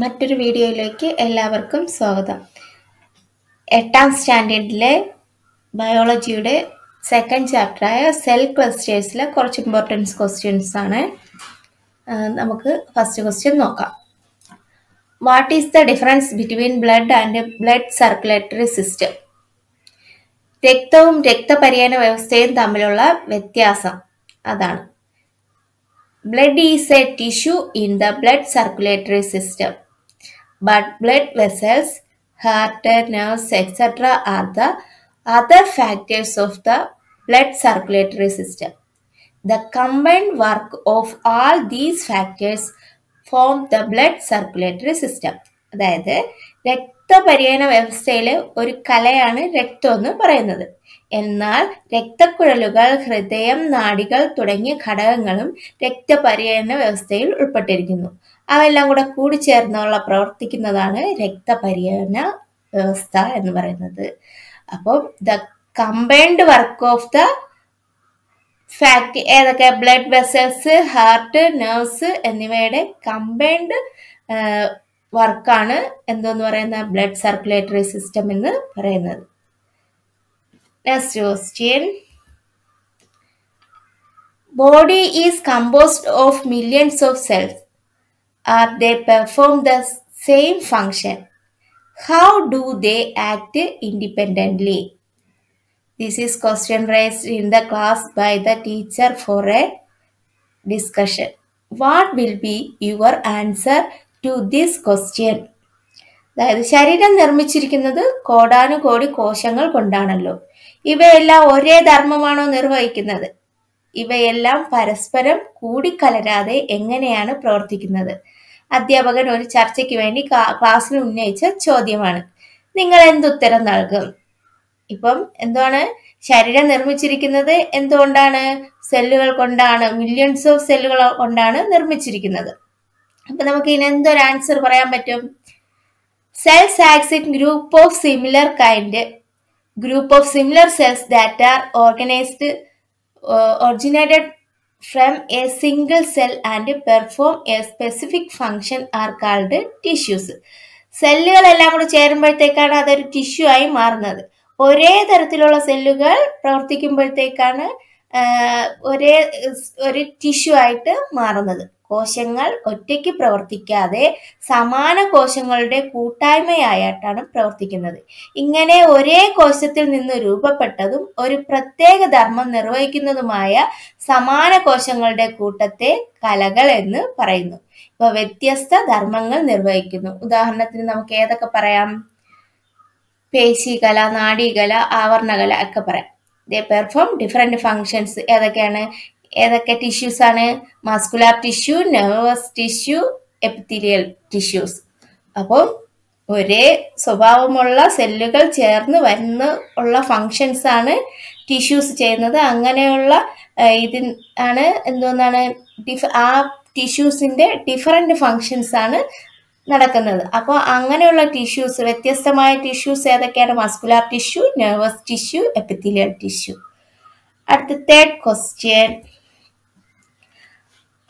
മറ്റൊരു വീഡിയോയിലേക്ക് എല്ലാവർക്കും സ്വാഗതം എട്ടാം സ്റ്റാൻഡേർഡിലെ ബയോളജിയുടെ സെക്കൻഡ് ചാപ്റ്ററായ സെൽ ക്ലസ്റ്റേഴ്സിലെ കുറച്ച് ഇമ്പോർട്ടൻസ് ക്വസ്റ്റ്യൻസ് ആണ് നമുക്ക് ഫസ്റ്റ് ക്വസ്റ്റ്യൻ നോക്കാം what is the difference between blood and blood circulatory system രക്തവും രക്തപര്യന വ്യവസ്ഥയും തമ്മിലുള്ള വ്യത്യാസം അതാണ് Blood is a tissue in the blood circulatory system. But blood vessels, heart, nerves, etc. are the other factors of the blood circulatory system. The combined work of all these factors form the blood circulatory system. That is രക്തപര്യന വ്യവസ്ഥയിലെ ഒരു കലയാണ് രക്തം എന്ന് പറയുന്നത് എന്നാൽ രക്തക്കുഴലുകൾ ഹൃദയം നാടികൾ തുടങ്ങിയ ഘടകങ്ങളും രക്തപര്യന വ്യവസ്ഥയിൽ ഉൾപ്പെട്ടിരിക്കുന്നു അവയെല്ലാം കൂടെ കൂടിച്ചേർന്നുള്ള പ്രവർത്തിക്കുന്നതാണ് രക്തപര്യന വ്യവസ്ഥ എന്ന് പറയുന്നത് അപ്പോൾ the combined work of the fact ഏതൊക്കെ ബ്ലഡ് വെസൽസ് ഹാർട്ട് നെർവ്സ് എന്നിവയുടെ കമ്പൈൻഡ് വർക്കാണ് എന്തെന്ന് പറയുന്ന ബ്ലഡ് സർക്കുലേറ്ററി സിസ്റ്റം എന്ന് പറയുന്നത് next question body is composed of millions of cells are they perform the same function how do they act independently this is question raised in the class by the teacher for a discussion what will be your answer to this question അതായത് ശരീരം നിർമ്മിച്ചിരിക്കുന്നത് കോടാനുകോടി കോശങ്ങൾ കൊണ്ടാണല്ലോ ഇവയെല്ലാം ഒരേ ധർമ്മമാണോ നിർവഹിക്കുന്നത് ഇവയെല്ലാം പരസ്പരം കൂടിക്കലരാതെ എങ്ങനെയാണ് പ്രവർത്തിക്കുന്നത് അധ്യാപകൻ ഒരു ചർച്ചയ്ക്ക് വേണ്ടി ക്ലാസ്സിൽ ഉന്നയിച്ച ചോദ്യമാണ് നിങ്ങൾ എന്തുത്തരം നൽകും ഇപ്പം എന്താണ് ശരീരം നിർമ്മിച്ചിരിക്കുന്നത് എന്തുകൊണ്ടാണ് സെല്ലുകൾ കൊണ്ടാണ് മില്യൺസ് ഓഫ് സെല്ലുകൾ കൊണ്ടാണ് നിർമ്മിച്ചിരിക്കുന്നത് അപ്പൊ നമുക്ക് ഇതിന് എന്തൊരു ആൻസർ പറയാൻ പറ്റും cells as in group of similar kind group of similar cells that are organised originated from a single cell and perform a specific function are called tissues സെല്ലുകളെല്ലാം കൂടി ചേരുമ്പോഴത്തേക്കാണ് അതൊരു ടിഷ്യൂ ആയി മാറുന്നത് ഒരേ തരത്തിലുള്ള സെല്ലുകൾ പ്രവർത്തിക്കുമ്പോഴത്തേക്കാണ് uh, ഒരേ ഒരു ടിഷ്യൂ ആയിട്ട് മാറുന്നത് കോശങ്ങൾ ഒറ്റയ്ക്ക് പ്രവർത്തിക്കാതെ സമാന കോശങ്ങളുടെ കൂട്ടായ്മയായിട്ടാണ് പ്രവർത്തിക്കുന്നത് ഇങ്ങനെ ഒരേ കോശത്തിൽ നിന്ന് രൂപപ്പെട്ടതും ഒരു പ്രത്യേക ധർമ്മം നിർവഹിക്കുന്നതുമായ സമാന കോശങ്ങളുടെ കൂട്ടത്തെ കലകൾ എന്ന് പറയുന്നു ഇപ്പൊ വ്യത്യസ്ത ധർമ്മങ്ങൾ നിർവഹിക്കുന്നു ഉദാഹരണത്തിന് നമുക്ക് ഏതൊക്കെ പറയാം പേശികല നാടികല ആവർണകല ഒക്കെ പറയാം ദ പെർഫോം ഡിഫറെൻറ്റ് ഫങ്ഷൻസ് ഏതൊക്കെയാണ് ഏതൊക്കെ ടിഷ്യൂസ് ആണ് muscular tissue nervous tissue epithelial tissues അപ്പോൾ ഒരേ സ്വഭാവമുള്ള സെല്ലുകൾ ചേർന്ന് വരുന്ന ഉള്ള ഫങ്ഷൻസ് ആണ് ടിഷ്യൂസ് ചെയ്യുന്നത് അങ്ങനെയുള്ള ഇതിൻ ആണ് എന്തോന്നാണ് ഡിഫ ആ ടിഷ്യൂസിൻ്റെ ഡിഫറെൻ്റ് ഫങ്ഷൻസ് ആണ് നടക്കുന്നത് അപ്പോൾ അങ്ങനെയുള്ള ടിഷ്യൂസ് വ്യത്യസ്തമായ ടിഷ്യൂസ് ഏതൊക്കെയാണ് muscular tissue nervous tissue epithelial tissue അടുത്ത third question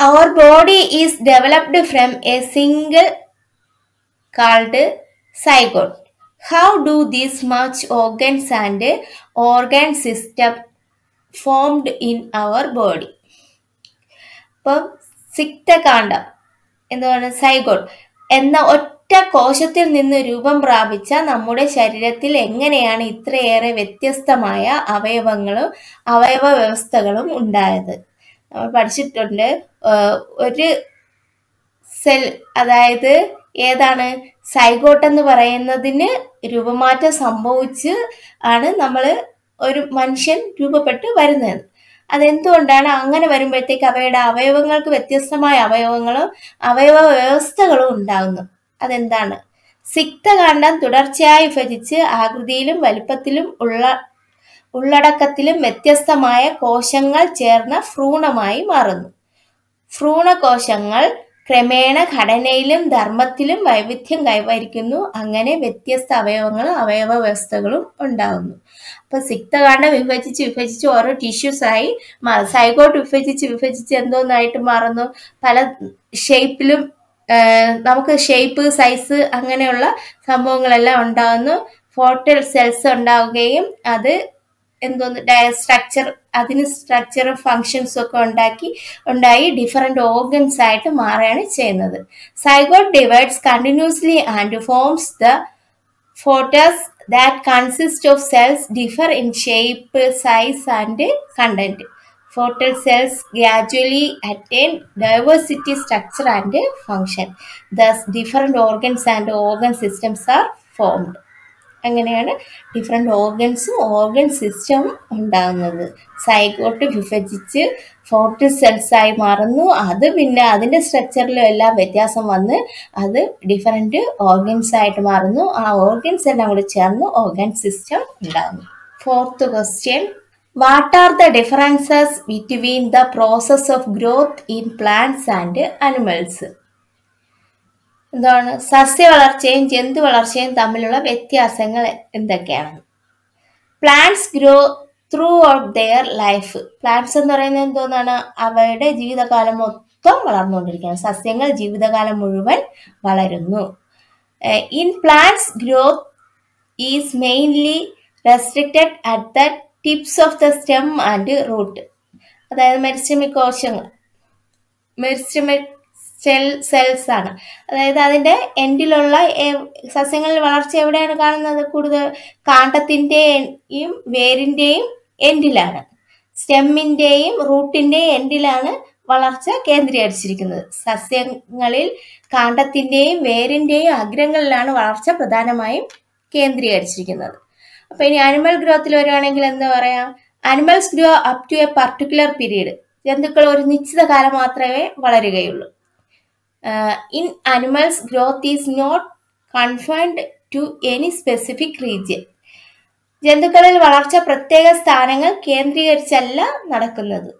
our body is developed from a single called zygote. How do these much organs and organ system formed in our body ഇപ്പം സിക്തകാണ്ഡം പറയുന്നത് zygote എന്ന ഒറ്റ കോശത്തിൽ നിന്ന് രൂപം പ്രാപിച്ച നമ്മുടെ ശരീരത്തിൽ എങ്ങനെയാണ് ഇത്രയേറെ വ്യത്യസ്തമായ അവയവങ്ങളും അവയവ വ്യവസ്ഥകളും ഉണ്ടായത് പഠിച്ചിട്ടുണ്ട് ഒരു സെൽ അതായത് ഏതാണ് സൈഗോട്ട് എന്ന് പറയുന്നതിന് രൂപമാറ്റം സംഭവിച്ച് ആണ് നമ്മൾ ഒരു മനുഷ്യൻ രൂപപ്പെട്ട് വരുന്നത് അതെന്തുകൊണ്ടാണ് അങ്ങനെ വരുമ്പോഴത്തേക്ക് അവയുടെ അവയവങ്ങൾക്ക് വ്യത്യസ്തമായ അവയവങ്ങളും അവയവ വ്യവസ്ഥകളും ഉണ്ടാകുന്നു അതെന്താണ് സിക്തകാന്ഡം തുടർച്ചയായി ഭജിച്ച് ആകൃതിയിലും വലിപ്പത്തിലും ഉള്ള ഉള്ളടക്കത്തിലും വ്യത്യസ്തമായ കോശങ്ങൾ ചേർന്ന ഭ്രൂണമായി മാറുന്നു ഭ്രൂണകോശങ്ങൾ ക്രമേണ ഘടനയിലും ധർമ്മത്തിലും വൈവിധ്യം കൈവരിക്കുന്നു അങ്ങനെ വ്യത്യസ്ത അവയവങ്ങളും അവയവ വ്യവസ്ഥകളും ഉണ്ടാകുന്നു അപ്പൊ സിക്തകാണ്ഡം വിഭജിച്ച് വിഭജിച്ച് ഓരോ ടിഷ്യൂസായി സൈഗോട്ട് വിഭജിച്ച് വിഭജിച്ച് എന്തോന്നായിട്ട് മാറുന്നു പല ഷേപ്പിലും നമുക്ക് ഷേപ്പ് സൈസ് അങ്ങനെയുള്ള സംഭവങ്ങളെല്ലാം ഉണ്ടാകുന്നു ഫോട്ടൽ സെൽസ് ഉണ്ടാവുകയും അത് എന്തോന്ന് സ്ട്രക്ചർ അതിന് സ്ട്രക്ചറും ഫങ്ഷൻസും ഒക്കെ ഉണ്ടാക്കി ഉണ്ടായി ഡിഫറെൻറ്റ് ഓർഗൻസ് ആയിട്ട് മാറുകയാണ് ചെയ്യുന്നത് zygote divides continuously and forms the photos that consist of cells differ in shape size and content photo cells gradually attain diversity structure and function thus different organs and organ systems are formed അങ്ങനെയാണ് different ഓർഗൻസും organ system ഉണ്ടാകുന്നത് zygote വിഭജിച്ച് forty സെൽസായി മാറുന്നു അത് പിന്നെ അതിൻ്റെ സ്ട്രക്ചറിലും എല്ലാം വ്യത്യാസം വന്ന് അത് ഡിഫറെൻ്റ് ഓർഗൻസ് ആയിട്ട് മാറുന്നു ആ ഓർഗൻസ് എല്ലാം കൂടി ചേർന്ന് ഓർഗൻ സിസ്റ്റം ഉണ്ടാകുന്നു fourth question what are the differences between the process of growth in plants and animals എന്താണ് സസ്യ വളർച്ചയും ജന്തു വളർച്ചയും തമ്മിലുള്ള വ്യത്യാസങ്ങൾ എന്തൊക്കെയാണ് plants grow throughout their life plants എന്ന് പറയുന്നത് എന്തോന്നാണ് അവയുടെ ജീവിതകാലം മൊത്തം വളർന്നുകൊണ്ടിരിക്കുകയാണ് സസ്യങ്ങൾ ജീവിതകാലം മുഴുവൻ വളരുന്നു in plants growth is mainly restricted at the tips of the stem and root അതായത് മെരിസ്റ്റമിക് കോശങ്ങൾ മെരിസ്റ്റമിക് സെൽ സെൽസ് ആണ് അതായത് അതിൻ്റെ എൻഡിലുള്ള സസ്യങ്ങളിൽ വളർച്ച എവിടെയാണ് കാണുന്നത് കൂടുതൽ കാണ്ടത്തിൻ്റെയും വേരിൻ്റെയും എൻഡിലാണ് സ്റ്റെമ്മിൻ്റെയും റൂട്ടിൻ്റെയും എൻഡിലാണ് വളർച്ച കേന്ദ്രീകരിച്ചിരിക്കുന്നത് സസ്യങ്ങളിൽ കാണ്ടത്തിൻ്റെയും വേരിൻ്റെയും അഗ്രങ്ങളിലാണ് വളർച്ച പ്രധാനമായും കേന്ദ്രീകരിച്ചിരിക്കുന്നത് അപ്പോൾ ഇനി അനിമൽ ഗ്രോത്തിൽ വരികയാണെങ്കിൽ എന്താ പറയാം animals grow up to a particular period ജന്തുക്കൾ ഒരു നിശ്ചിത കാലം മാത്രമേ വളരുകയുള്ളൂ uh, in animals growth is not confined to any specific region ജന്തുക്കളിൽ വളർച്ച പ്രത്യേക സ്ഥാനങ്ങൾ കേന്ദ്രീകരിച്ചല്ല നടക്കുന്നത്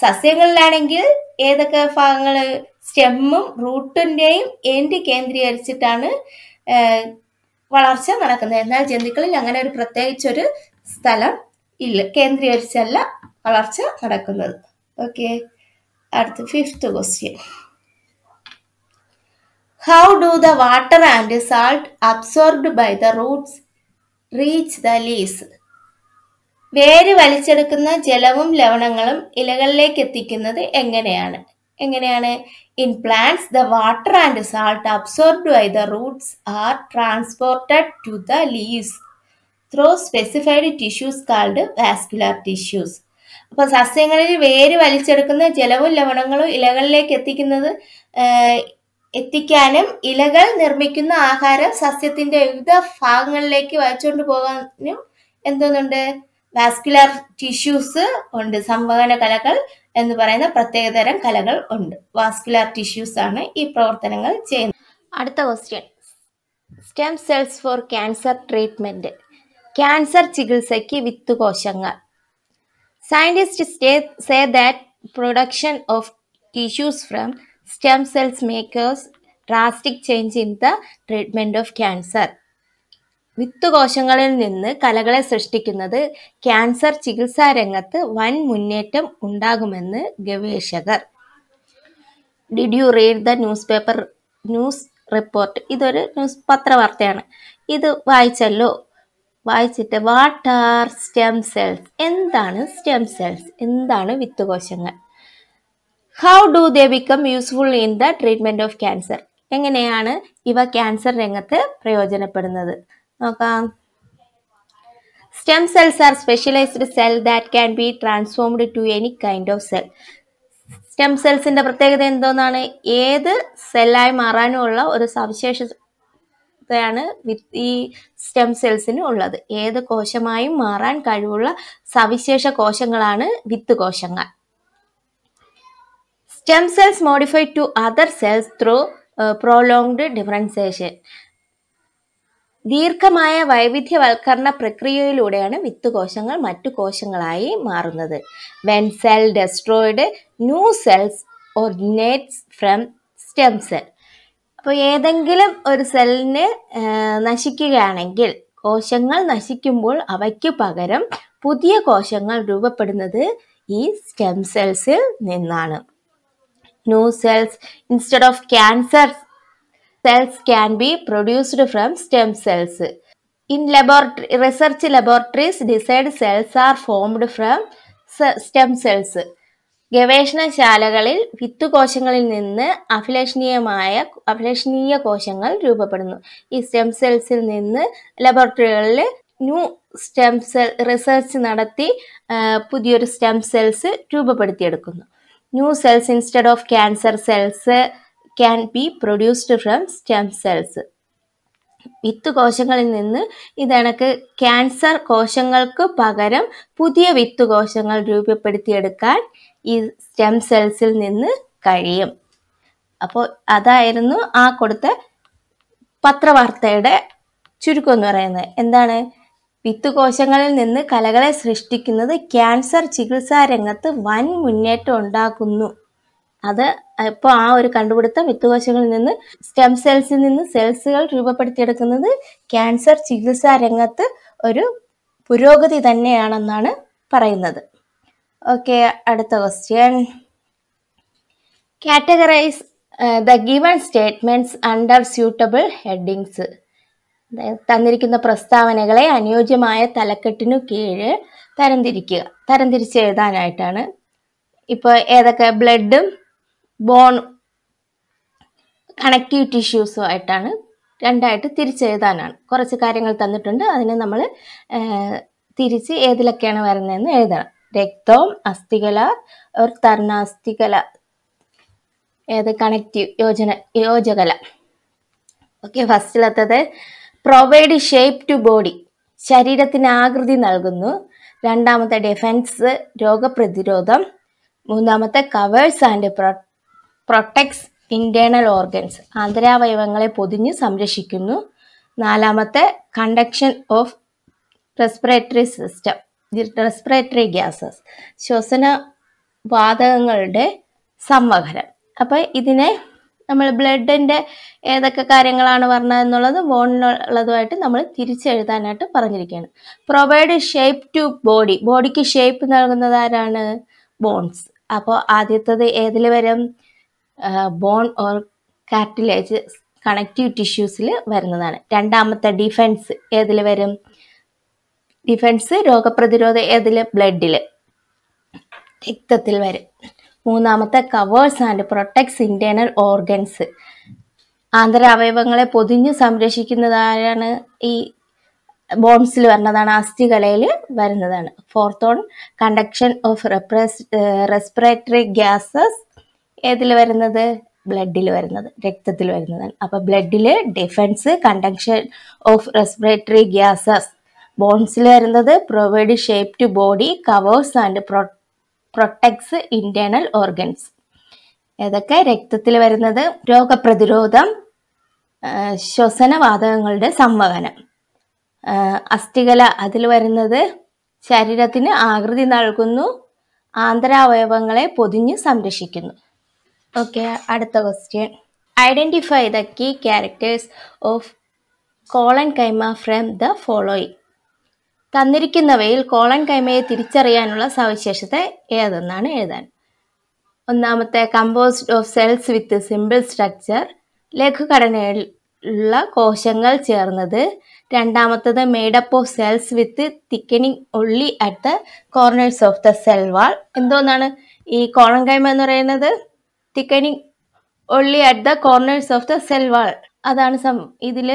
സസ്യങ്ങളിലാണെങ്കിൽ ഏതൊക്കെ ഭാഗങ്ങൾ സ്റ്റെമ്മും റൂട്ടിൻ്റെയും എൻഡ് കേന്ദ്രീകരിച്ചിട്ടാണ് വളർച്ച നടക്കുന്നത് എന്നാൽ ജന്തുക്കളിൽ അങ്ങനെ ഒരു പ്രത്യേകിച്ചൊരു സ്ഥലം ഇല്ല കേന്ദ്രീകരിച്ചല്ല വളർച്ച നടക്കുന്നത് ഓക്കെ അടുത്ത fifth question how do the water and salt absorbed by the roots reach the leaves വേര് വലിച്ചെടുക്കുന്ന ജലവും ലവണങ്ങളും ഇലകളിലേക്ക് എത്തിക്കുന്നത് എങ്ങനെയാണ് എങ്ങനെയാണ് in plants the water and salt absorbed by the roots are transported to the leaves through specified tissues called vascular tissues അപ്പോൾ സസ്യങ്ങളിൽ വേര് വലിച്ചെടുക്കുന്ന ജലവും ലവണങ്ങളും ഇലകളിലേക്ക് എത്തിക്കുന്നത് എത്തിക്കാനും ഇലകൾ നിർമ്മിക്കുന്ന ആഹാരം സസ്യത്തിന്റെ വിവിധ ഭാഗങ്ങളിലേക്ക് വായിച്ചുകൊണ്ട് പോകാനും എന്തോന്നുണ്ട് വാസ്കുലർ ടിഷ്യൂസ് ഉണ്ട് സംവഹന കലകൾ എന്ന് പറയുന്ന പ്രത്യേകതരം കലകൾ ഉണ്ട് വാസ്കുലർ ടിഷ്യൂസ് ആണ് ഈ പ്രവർത്തനങ്ങൾ ചെയ്യുന്നത് അടുത്ത question stem cells for cancer treatment cancer ചികിത്സയ്ക്ക് വിത്ത് കോശങ്ങൾ scientist say that production of tissues from stem cells makers drastic change in the treatment of cancer വിത്ത് കോശങ്ങളിൽ നിന്ന് കലകളെ സൃഷ്ടിക്കുന്നത് ക്യാൻസർ ചികിത്സാ രംഗത്ത് വൻ മുന്നേറ്റം ഉണ്ടാകുമെന്ന് ഗവേഷകർ did you read the newspaper news report ഇതൊരു ന്യൂസ് പത്രവാർത്തയാണ് ഇത് വായിച്ചല്ലോ വായിച്ചിട്ട് വാട്ട് ആർ സ്റ്റെം സെൽസ് എന്താണ് സ്റ്റെം സെൽസ് എന്താണ് വിത്ത് കോശങ്ങൾ how do the become useful in the treatment of cancer എങ്ങനെയാണ് ഇവ ക്യാൻസർ രംഗത്ത് പ്രയോജനപ്പെടുന്നത് നോക്കാം stem cells are specialised cell that can be transformed to any kind of cell stem സെൽസിന്റെ പ്രത്യേകത എന്തോന്നാണ് ഏത് സെല്ലായി മാറാനുമുള്ള ഒരു സവിശേഷതയാണ് ഈ സ്റ്റെം സെൽസിന് ഉള്ളത് ഏത് കോശമായും മാറാൻ കഴിവുള്ള സവിശേഷ കോശങ്ങളാണ് വിത്ത് കോശങ്ങൾ Stem cells modify to other cells through uh, prolonged differentiation. ദീർഘമായ വൈവിധ്യവൽക്കരണ പ്രക്രിയയിലൂടെയാണ് വിത്ത് കോശങ്ങൾ മറ്റു കോശങ്ങളായി മാറുന്നത് when cell destroyed new cells originates from stem cell അപ്പോൾ ഏതെങ്കിലും ഒരു സെല്ലിന് നശിക്കുകയാണെങ്കിൽ കോശങ്ങൾ നശിക്കുമ്പോൾ അവയ്ക്ക് പകരം പുതിയ കോശങ്ങൾ രൂപപ്പെടുന്നത് ഈ സ്റ്റെം സെൽസിൽ നിന്നാണ് New cells instead of cancer cells can be produced from stem cells. In laboratory, research laboratories, desired cells are formed from stem cells. ഗവേഷണശാലകളിൽ വിത്തുകോശങ്ങളിൽ നിന്ന് അഭിലഷണീയമായ അഭിലഷണീയ കോശങ്ങൾ രൂപപ്പെടുന്നു ഈ സ്റ്റെം സെൽസിൽ നിന്ന് ലബോറട്ടറികളിൽ ന്യൂ സ്റ്റെം സെൽ റിസർച്ച് നടത്തി പുതിയൊരു സ്റ്റെം സെൽസ് രൂപപ്പെടുത്തിയെടുക്കുന്നു new cells instead of cancer cells can be produced from stem cells വിത്ത് കോശങ്ങളിൽ നിന്ന് ഇതണക്ക് ക്യാൻസർ കോശങ്ങൾക്ക് പകരം പുതിയ വിത്ത് കോശങ്ങൾ രൂപപ്പെടുത്തിയെടുക്കാൻ ഈ സ്റ്റെം സെൽസിൽ നിന്ന് കഴിയും അപ്പോൾ അതായിരുന്നു ആ കൊടുത്ത പത്രവാർത്തയുടെ ചുരുക്കം എന്ന് പറയുന്നത് എന്താണ് വിത്തുകോശങ്ങളിൽ നിന്ന് കലകളെ സൃഷ്ടിക്കുന്നത് ക്യാൻസർ ചികിത്സാ രംഗത്ത് വൻ മുന്നേറ്റം ഉണ്ടാക്കുന്നു അത് ഇപ്പോൾ ആ ഒരു കണ്ടുപിടുത്തം വിത്തുകോശങ്ങളിൽ നിന്ന് സ്റ്റെം സെൽസിൽ നിന്ന് സെൽസുകൾ രൂപപ്പെടുത്തിയെടുക്കുന്നത് ക്യാൻസർ ചികിത്സാ രംഗത്ത് ഒരു പുരോഗതി തന്നെയാണെന്നാണ് പറയുന്നത് ഓക്കെ അടുത്ത question categorise the given statements under suitable headings തന്നിരിക്കുന്ന പ്രസ്താവനകളെ അനുയോജ്യമായ തലക്കെട്ടിനു കീഴ് തരംതിരിക്കുക തരംതിരിച്ച് എഴുതാനായിട്ടാണ് ഇപ്പോൾ ഏതൊക്കെ ബ്ലഡും ബോൺ കണക്റ്റീവ് ടിഷ്യൂസും ആയിട്ടാണ് രണ്ടായിട്ട് തിരിച്ചെഴുതാനാണ് കുറച്ച് കാര്യങ്ങൾ തന്നിട്ടുണ്ട് അതിനെ നമ്മൾ തിരിച്ച് ഏതിലൊക്കെയാണ് വരുന്നതെന്ന് എഴുതണം രക്തവും അസ്ഥികല ഒരു തരണാസ്ഥികല ഏത് കണക്റ്റീവ് യോജന യോജകല ഓക്കെ ഫസ്റ്റിലത്തത് പ്രൊവൈഡ് ഷേപ്പ് ടു ബോഡി ശരീരത്തിന് ആകൃതി നൽകുന്നു രണ്ടാമത്തെ ഡിഫെൻസ് രോഗപ്രതിരോധം മൂന്നാമത്തെ covers and protects internal organs ആന്തരാവയവങ്ങളെ പൊതിഞ്ഞ് സംരക്ഷിക്കുന്നു നാലാമത്തെ conduction of respiratory system respiratory gases ശ്വസന വാതകങ്ങളുടെ സംവഹനം അപ്പോൾ ഇതിനെ നമ്മൾ ബ്ലഡിൻ്റെ ഏതൊക്കെ കാര്യങ്ങളാണ് പറഞ്ഞതെന്നുള്ളത് ബോണിനുള്ളതുമായിട്ട് നമ്മൾ തിരിച്ചെഴുതാനായിട്ട് പറഞ്ഞിരിക്കുകയാണ് പ്രൊവൈഡ് ഷേപ്പ് ടു ബോഡി ബോഡിക്ക് ഷേപ്പ് നൽകുന്നത് ആരാണ് ബോൺസ് അപ്പോൾ ആദ്യത്തത് ഏതിൽ വരും ബോൺ ഓർ കാർട്ടിലേജ് കണക്റ്റീവ് ടിഷ്യൂസിൽ വരുന്നതാണ് രണ്ടാമത്തെ ഡിഫൻസ് ഏതിൽ വരും ഡിഫൻസ് രോഗപ്രതിരോധം ഏതിൽ ബ്ലഡിൽ രക്തത്തിൽ വരും മൂന്നാമത്തെ covers and protects internal organs ആന്തരാവയവങ്ങളെ പൊതിഞ്ഞ് സംരക്ഷിക്കുന്നതാണ് ഈ ബോൺസിൽ വരുന്നതാണ് അസ്ഥികളയിൽ വരുന്നതാണ് fourth on conduction of respiratory gases ഏതിൽ വരുന്നത് ബ്ലഡിൽ വരുന്നത് രക്തത്തിൽ വരുന്നതാണ് അപ്പോൾ ബ്ലഡിൽ defence conduction of respiratory gases ബോൺസിൽ വരുന്നത് provide shape to body covers and prote protects internal organs ഏതൊക്കെ രക്തത്തിൽ വരുന്നത് രോഗപ്രതിരോധം ശ്വസനവാതകങ്ങളുടെ സംവഹനം അസ്ഥികല അതിൽ വരുന്നത് ശരീരത്തിന് ആകൃതി നൽകുന്നു ആന്തരാവയവങ്ങളെ പൊതിഞ്ഞ് സംരക്ഷിക്കുന്നു ഓക്കെ അടുത്ത question identify the key characters of collenchyma from the following തന്നിരിക്കുന്നവയിൽ കോളൻ കൈമയെ തിരിച്ചറിയാനുള്ള സവിശേഷത ഏതെന്നാണ് എഴുതാൻ ഒന്നാമത്തെ composed of cells with simple structure ലഘുഘടനയുള്ള കോശങ്ങൾ ചേർന്നത് രണ്ടാമത്തത് made up of cells with thickening only at the corners of the cell wall എന്തോന്നാണ് ഈ കോളൻ കൈമ എന്ന് പറയുന്നത് thickening only at the corners of the cell wall അതാണ് സം ഇതിൽ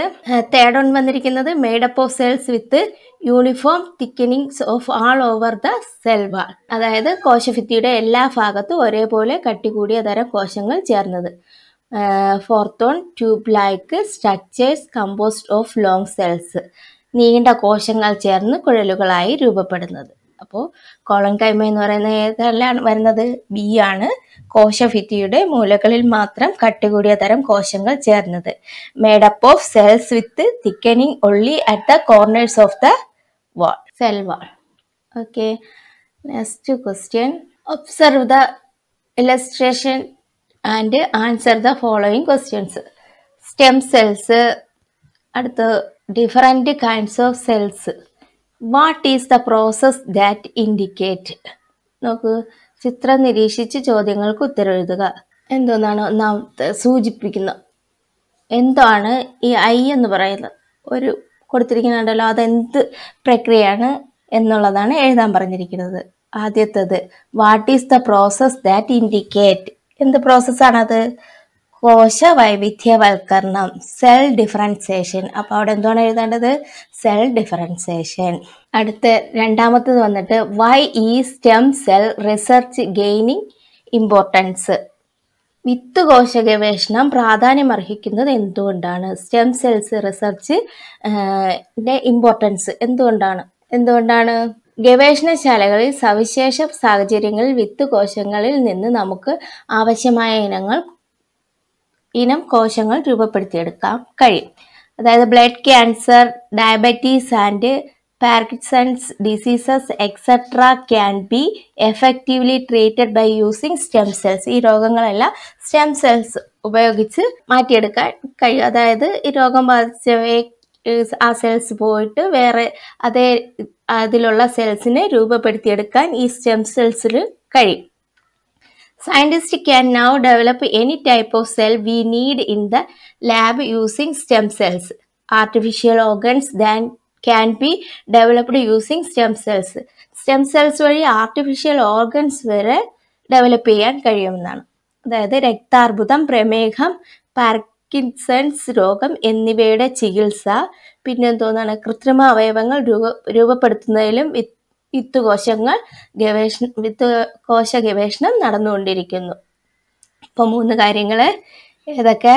തേർഡ് ഓൺ വന്നിരിക്കുന്നത് made up of cells with uniform thickenings of all over the cell wall അതായത് കോശഭിത്തിയുടെ എല്ലാ ഭാഗത്തും ഒരേപോലെ കട്ടികൂടിയ തരം കോശങ്ങൾ ചേർന്നത് fourth one tube like structures composed of long cells നീണ്ട കോശങ്ങൾ ചേർന്ന് കുഴലുകളായി രൂപപ്പെടുന്നത് അപ്പോൾ കോളൻകൈമ എന്ന് പറയുന്ന ഏതെല്ലാം വരുന്നത് ബി ആണ് കോശഭിത്തിയുടെ മൂലകളിൽ മാത്രം കട്ടി കൂടിയ തരം കോശങ്ങൾ ചേർന്നത് made up of cells with thickening only at the corners of the wall cell wall okay next question observe the illustration and answer the following questions stem cells അടുത്ത് different kinds of cells what is the process that indicate നോക്ക് ചിത്രം നിരീക്ഷിച്ച് ചോദ്യങ്ങൾക്ക് ഉത്തരം എഴുതുക എന്തോന്നാണ് ഒന്നാമത്തെ സൂചിപ്പിക്കുന്നത് എന്താണ് ഈ ഐ എന്ന് പറയുന്നത് ഒരു കൊടുത്തിരിക്കുന്നുണ്ടല്ലോ അതെന്ത് പ്രക്രിയയാണ് എന്നുള്ളതാണ് എഴുതാൻ പറഞ്ഞിരിക്കുന്നത് ആദ്യത്തത് what is the process that indicate എന്ത് പ്രോസസ്സാണത് കോശ വൈവിധ്യവൽക്കരണം സെൽ ഡിഫറൻസേഷൻ അപ്പോൾ അവിടെ എന്താണ് എഴുതേണ്ടത് സെൽ ഡിഫറൻസേഷൻ അടുത്ത രണ്ടാമത്തത് വന്നിട്ട് why is stem cell research gaining importance വിത്ത് കോശ ഗവേഷണം പ്രാധാന്യമർഹിക്കുന്നത് എന്തുകൊണ്ടാണ് സ്റ്റെം സെൽസ് റിസർച്ച് ഇമ്പോർട്ടൻസ് എന്തുകൊണ്ടാണ് എന്തുകൊണ്ടാണ് ഗവേഷണശാലകളിൽ സവിശേഷ സാഹചര്യങ്ങളിൽ വിത്ത് കോശങ്ങളിൽ നിന്ന് നമുക്ക് ആവശ്യമായ ഇനങ്ങൾ ഇനം കോശങ്ങൾ രൂപപ്പെടുത്തിയെടുക്കാൻ കഴിയും അതായത് blood cancer diabetes and Parkinson's diseases etcetera can be effectively treated by using stem cells ഈ രോഗങ്ങളെല്ലാം സ്റ്റെം സെൽസ് ഉപയോഗിച്ച് മാറ്റിയെടുക്കാൻ കഴിയും അതായത് ഈ രോഗം ബാധിച്ചവയെ ആ സെൽസ് പോയിട്ട് വേറെ അതേ അതിലുള്ള സെൽസിനെ രൂപപ്പെടുത്തിയെടുക്കാൻ ഈ സ്റ്റെം സെൽസിൽ കഴിയും scientist can now develop any type of cell we need in the lab using stem cells artificial organs then can be developed using stem cells stem cells വഴി ആർട്ടിഫിഷ്യൽ ഓർഗൻസ് വരെ develop ചെയ്യാൻ കഴിയുമെന്നാണ് അതായത് രക്താർബുദം പ്രമേഹം Parkinson's രോഗം എന്നിവയുടെ ചികിത്സ പിന്നെന്തോന്നാണ് കൃത്രിമ അവയവങ്ങൾ രൂപ രൂപപ്പെടുത്തുന്നതിലും വിത്തുകോശങ്ങൾ വിത്ത് കോശ ഗവേഷണം നടന്നുകൊണ്ടിരിക്കുന്നു ഇപ്പൊ മൂന്ന് കാര്യങ്ങൾ ഏതൊക്കെ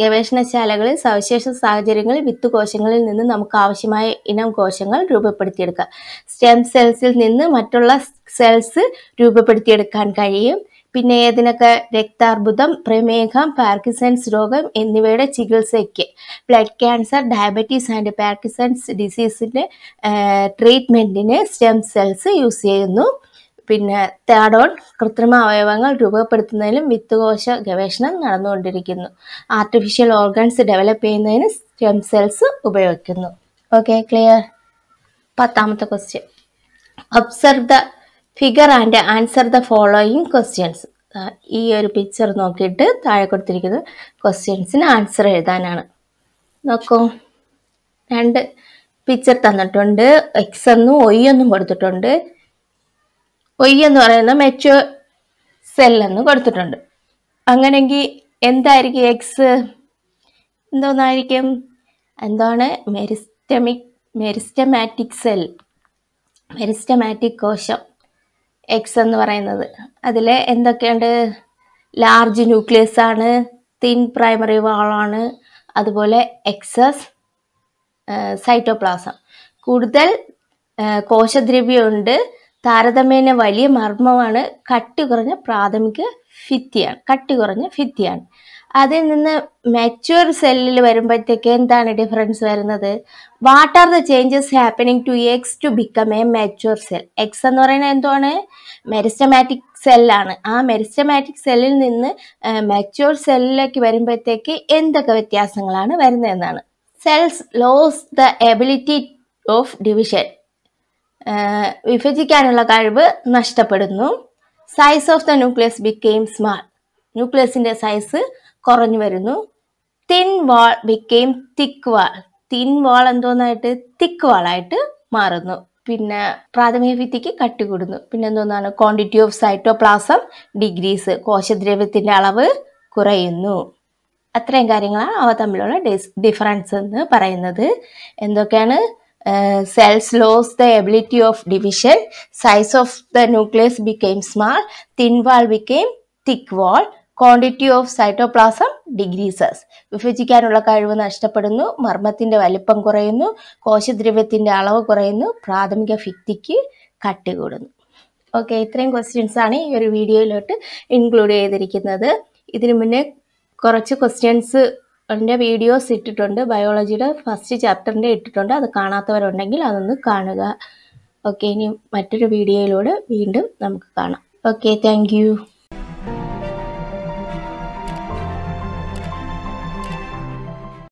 ഗവേഷണശാലകളിൽ സവിശേഷ സാഹചര്യങ്ങളിൽ കോശങ്ങളിൽ നിന്ന് നമുക്ക് ആവശ്യമായ ഇനം കോശങ്ങൾ രൂപപ്പെടുത്തിയെടുക്കാം സ്റ്റെം സെൽസിൽ നിന്ന് മറ്റുള്ള സെൽസ് രൂപപ്പെടുത്തിയെടുക്കാൻ കഴിയും പിന്നെ ഏതിനൊക്കെ രക്താർബുദം പ്രമേഹം പാർക്കിസൺസ് രോഗം എന്നിവയുടെ ചികിത്സയ്ക്ക് blood cancer diabetes and Parkinson's ഡിസീസിൻ്റെ ട്രീറ്റ്മെൻറ്റിന് സ്റ്റെം സെൽസ് യൂസ് ചെയ്യുന്നു പിന്നെ തേർഡ് ഓൺ കൃത്രിമ അവയവങ്ങൾ രൂപപ്പെടുത്തുന്നതിലും വിത്തുകോശ ഗവേഷണം നടന്നുകൊണ്ടിരിക്കുന്നു ആർട്ടിഫിഷ്യൽ ഓർഗൻസ് ഡെവലപ്പ് ചെയ്യുന്നതിന് സ്റ്റെം സെൽസ് ഉപയോഗിക്കുന്നു ഓക്കെ ക്ലിയർ പത്താമത്തെ question observe the figure and answer the following questions ഈ ഒരു പിക്ചർ നോക്കിയിട്ട് താഴെ കൊടുത്തിരിക്കുന്ന ക്വസ്റ്റ്യൻസിന് ആൻസർ എഴുതാനാണ് നോക്കൂ രണ്ട് പിക്ചർ തന്നിട്ടുണ്ട് എക്സ് എന്നും ഒയ് എന്നും കൊടുത്തിട്ടുണ്ട് ഒയ് എന്ന് പറയുന്ന മെച്യൂർ സെൽ എന്ന് കൊടുത്തിട്ടുണ്ട് അങ്ങനെങ്കിൽ എന്തായിരിക്കും എക്സ് എന്തോന്നായിരിക്കും എന്താണ് മെരിസ്റ്റമിക് മെരിസ്റ്റമാറ്റിക് സെൽ മെരിസ്റ്റമാറ്റിക് കോശം എക്സ് എന്ന് പറയുന്നത് അതിൽ എന്തൊക്കെയുണ്ട് ലാർജ് ന്യൂക്ലിയസ് ആണ് തിൻ പ്രൈമറി വാളാണ് അതുപോലെ എക്സസ് സൈറ്റോപ്ലാസം കൂടുതൽ കോശദ്രവ്യമുണ്ട് താരതമ്യേന വലിയ മർമ്മമാണ് കട്ടി കുറഞ്ഞ പ്രാഥമിക ഫിത്തിയാണ് കട്ടി കുറഞ്ഞ ഫിത്തിയാണ് അതിൽ നിന്ന് മെച്യൂർ സെല്ലിൽ വരുമ്പോഴത്തേക്ക് എന്താണ് ഡിഫറൻസ് വരുന്നത് what are the changes happening to X to become a mature cell X എന്ന് പറയുന്നത് എന്താണ് മെരിസ്റ്റമാറ്റിക് സെല്ലാണ് ആ മെരിസ്റ്റമാറ്റിക് സെല്ലിൽ നിന്ന് മെച്യൂർ സെല്ലിലേക്ക് വരുമ്പോഴത്തേക്ക് എന്തൊക്കെ വ്യത്യാസങ്ങളാണ് വരുന്നതെന്നാണ് cells lose the ability of division വിഭജിക്കാനുള്ള കഴിവ് നഷ്ടപ്പെടുന്നു size of the nucleus became small ന്യൂക്ലിയസിന്റെ സൈസ് കുറഞ്ഞു വരുന്നു thin wall became thick wall thin wall എന്തോന്നായിട്ട് തിക്ക് വാളായിട്ട് മാറുന്നു പിന്നെ പ്രാഥമിക ഭിത്തിക്ക് കട്ടി കൂടുന്നു പിന്നെ എന്തോന്നാണ് ക്വാണ്ടിറ്റി ഓഫ് സൈറ്റോപ്ലാസം ഡിഗ്രീസ് കോശദ്രവ്യത്തിന്റെ അളവ് കുറയുന്നു അത്രയും കാര്യങ്ങളാണ് അവ തമ്മിലുള്ള ഡിഫറൻസ് എന്ന് പറയുന്നത് എന്തൊക്കെയാണ് cells lose the ability of division size of the nucleus became small thin wall became thick wall quantity of cytoplasm decreases വിഭജിക്കാനുള്ള കഴിവ് നഷ്ടപ്പെടുന്നു മർമ്മത്തിന്റെ വലിപ്പം കുറയുന്നു കോശദ്രവ്യത്തിന്റെ അളവ് കുറയുന്നു പ്രാഥമിക ഭിത്തിക്ക് കട്ടി കൂടുന്നു ഓക്കെ ഇത്രയും ക്വസ്റ്റ്യൻസ് ആണ് ഈ ഒരു വീഡിയോയിലോട്ട് ഇൻക്ലൂഡ് ചെയ്തിരിക്കുന്നത് ഇതിനു മുന്നേ കുറച്ച് ക്വസ്റ്റ്യൻസ് എൻ്റെ വീഡിയോസ് ഇട്ടിട്ടുണ്ട് ബയോളജിയുടെ ഫസ്റ്റ് ചാപ്റ്ററിൻ്റെ ഇട്ടിട്ടുണ്ട് അത് കാണാത്തവരുണ്ടെങ്കിൽ അതൊന്ന് കാണുക ഓക്കെ ഇനി മറ്റൊരു വീഡിയോയിലൂടെ വീണ്ടും നമുക്ക് കാണാം ഓക്കെ താങ്ക്